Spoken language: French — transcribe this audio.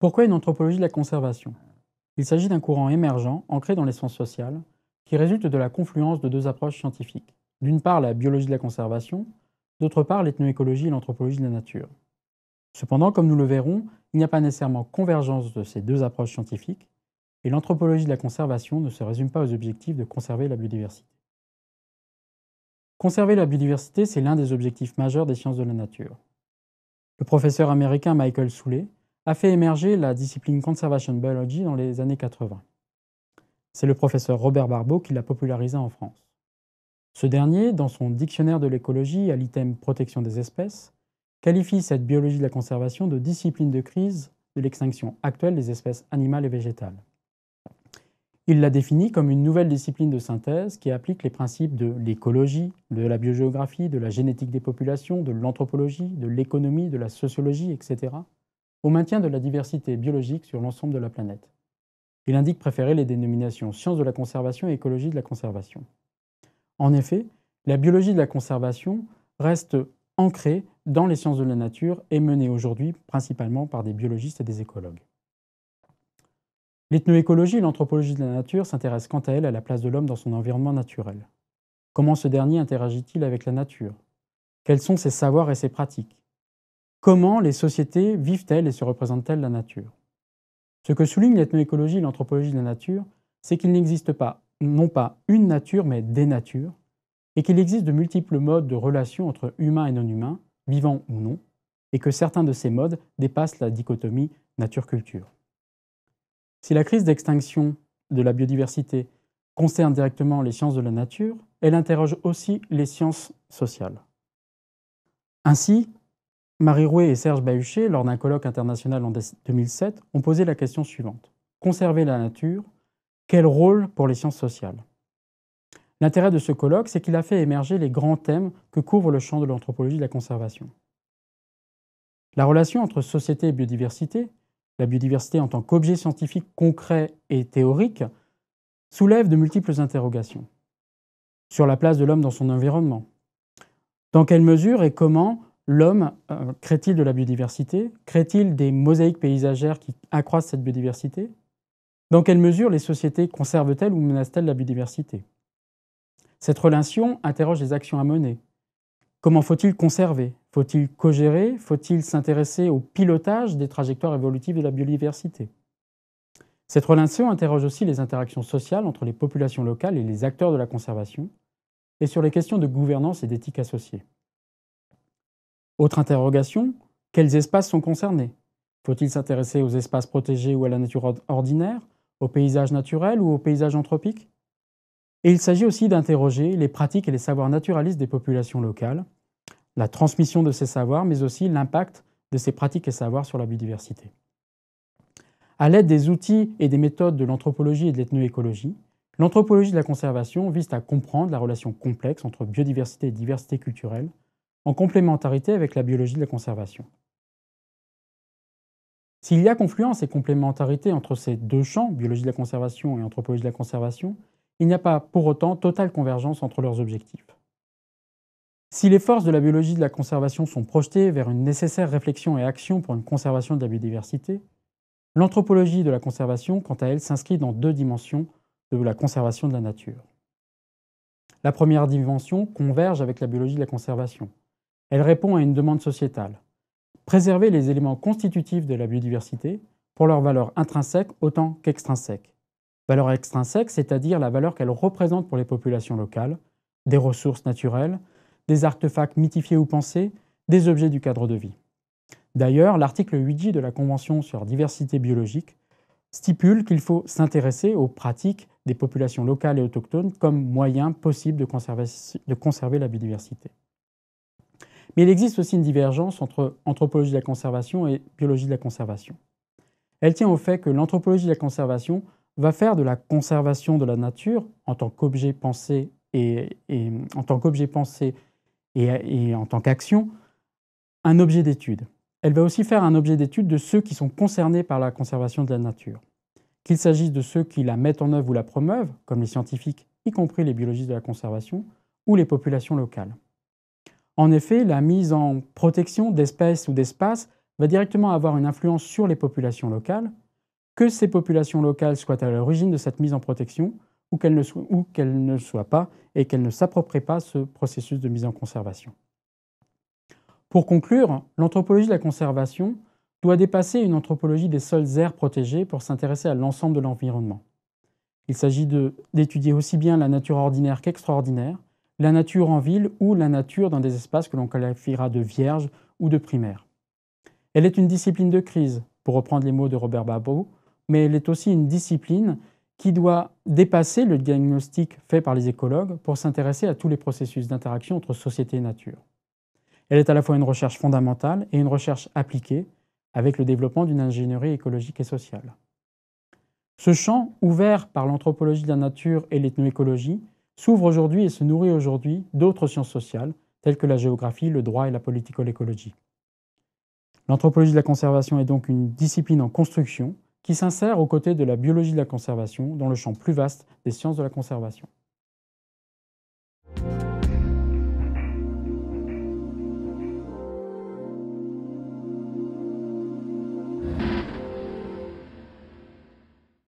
Pourquoi une anthropologie de la conservation Il s'agit d'un courant émergent, ancré dans les sciences sociales, qui résulte de la confluence de deux approches scientifiques. D'une part, la biologie de la conservation, d'autre part, l'ethnoécologie et l'anthropologie de la nature. Cependant, comme nous le verrons, il n'y a pas nécessairement convergence de ces deux approches scientifiques, et l'anthropologie de la conservation ne se résume pas aux objectifs de conserver la biodiversité. Conserver la biodiversité, c'est l'un des objectifs majeurs des sciences de la nature. Le professeur américain Michael Soulet a fait émerger la discipline Conservation Biology dans les années 80. C'est le professeur Robert Barbeau qui l'a popularisé en France. Ce dernier, dans son Dictionnaire de l'écologie à l'item Protection des espèces, qualifie cette biologie de la conservation de discipline de crise de l'extinction actuelle des espèces animales et végétales. Il la définit comme une nouvelle discipline de synthèse qui applique les principes de l'écologie, de la biogéographie, de la génétique des populations, de l'anthropologie, de l'économie, de la sociologie, etc., au maintien de la diversité biologique sur l'ensemble de la planète. Il indique préférer les dénominations sciences de la conservation et écologie de la conservation. En effet, la biologie de la conservation reste ancrée dans les sciences de la nature et menée aujourd'hui principalement par des biologistes et des écologues. L'ethnoécologie et l'anthropologie de la nature s'intéressent quant à elle à la place de l'homme dans son environnement naturel. Comment ce dernier interagit-il avec la nature Quels sont ses savoirs et ses pratiques Comment les sociétés vivent-elles et se représentent-elles la nature Ce que souligne l'ethnoécologie et l'anthropologie de la nature, c'est qu'il n'existe pas, non pas une nature, mais des natures, et qu'il existe de multiples modes de relations entre humains et non-humains, vivants ou non, et que certains de ces modes dépassent la dichotomie nature-culture. Si la crise d'extinction de la biodiversité concerne directement les sciences de la nature, elle interroge aussi les sciences sociales. Ainsi, Marie Rouet et Serge Bahuchet, lors d'un colloque international en 2007, ont posé la question suivante. Conserver la nature, quel rôle pour les sciences sociales L'intérêt de ce colloque, c'est qu'il a fait émerger les grands thèmes que couvre le champ de l'anthropologie de la conservation. La relation entre société et biodiversité, la biodiversité en tant qu'objet scientifique concret et théorique, soulève de multiples interrogations. Sur la place de l'homme dans son environnement. Dans quelle mesure et comment l'homme euh, crée-t-il de la biodiversité Crée-t-il des mosaïques paysagères qui accroissent cette biodiversité Dans quelle mesure les sociétés conservent-elles ou menacent-elles la biodiversité Cette relation interroge les actions à mener. Comment faut-il conserver Faut-il cogérer Faut-il s'intéresser au pilotage des trajectoires évolutives de la biodiversité Cette relation interroge aussi les interactions sociales entre les populations locales et les acteurs de la conservation, et sur les questions de gouvernance et d'éthique associées. Autre interrogation, quels espaces sont concernés Faut-il s'intéresser aux espaces protégés ou à la nature ordinaire, aux paysages naturels ou aux paysages anthropiques Et il s'agit aussi d'interroger les pratiques et les savoirs naturalistes des populations locales, la transmission de ces savoirs, mais aussi l'impact de ces pratiques et savoirs sur la biodiversité. À l'aide des outils et des méthodes de l'anthropologie et de l'ethnoécologie, l'anthropologie de la conservation vise à comprendre la relation complexe entre biodiversité et diversité culturelle, en complémentarité avec la biologie de la conservation. S'il y a confluence et complémentarité entre ces deux champs, biologie de la conservation et anthropologie de la conservation, il n'y a pas pour autant totale convergence entre leurs objectifs. Si les forces de la biologie de la conservation sont projetées vers une nécessaire réflexion et action pour une conservation de la biodiversité, l'anthropologie de la conservation, quant à elle, s'inscrit dans deux dimensions de la conservation de la nature. La première dimension converge avec la biologie de la conservation, elle répond à une demande sociétale. Préserver les éléments constitutifs de la biodiversité pour leur valeur intrinsèque autant qu'extrinsèque. Valeur extrinsèque, c'est-à-dire la valeur qu'elle représente pour les populations locales, des ressources naturelles, des artefacts mythifiés ou pensés, des objets du cadre de vie. D'ailleurs, l'article 8J de la Convention sur diversité biologique stipule qu'il faut s'intéresser aux pratiques des populations locales et autochtones comme moyen possible de conserver la biodiversité. Mais il existe aussi une divergence entre anthropologie de la conservation et biologie de la conservation. Elle tient au fait que l'anthropologie de la conservation va faire de la conservation de la nature en tant qu'objet pensé et, en tant qu'objet pensé et en tant qu'action un objet d'étude. Elle va aussi faire un objet d'étude de ceux qui sont concernés par la conservation de la nature. Qu'il s'agisse de ceux qui la mettent en œuvre ou la promeuvent, comme les scientifiques, y compris les biologistes de la conservation, ou les populations locales. En effet, la mise en protection d'espèces ou d'espaces va directement avoir une influence sur les populations locales, que ces populations locales soient à l'origine de cette mise en protection ou qu'elles ne, soient, soient pas et qu'elles ne s'approprient pas ce processus de mise en conservation. Pour conclure, l'anthropologie de la conservation doit dépasser une anthropologie des seules aires protégées pour s'intéresser à l'ensemble de l'environnement. Il s'agit d'étudier aussi bien la nature ordinaire qu'extraordinaire, la nature en ville ou la nature dans des espaces que l'on qualifiera de vierges ou de primaires. Elle est une discipline de crise, pour reprendre les mots de Robert Babot, mais elle est aussi une discipline qui doit dépasser le diagnostic fait par les écologues pour s'intéresser à tous les processus d'interaction entre société et nature. Elle est à la fois une recherche fondamentale et une recherche appliquée, avec le développement d'une ingénierie écologique et sociale. Ce champ, ouvert par l'anthropologie de la nature et l'ethnoécologie, s'ouvre aujourd'hui et se nourrit aujourd'hui d'autres sciences sociales, telles que la géographie, le droit et la politico-l'écologie. L'anthropologie de la conservation est donc une discipline en construction qui s'insère aux côtés de la biologie de la conservation dans le champ plus vaste des sciences de la conservation.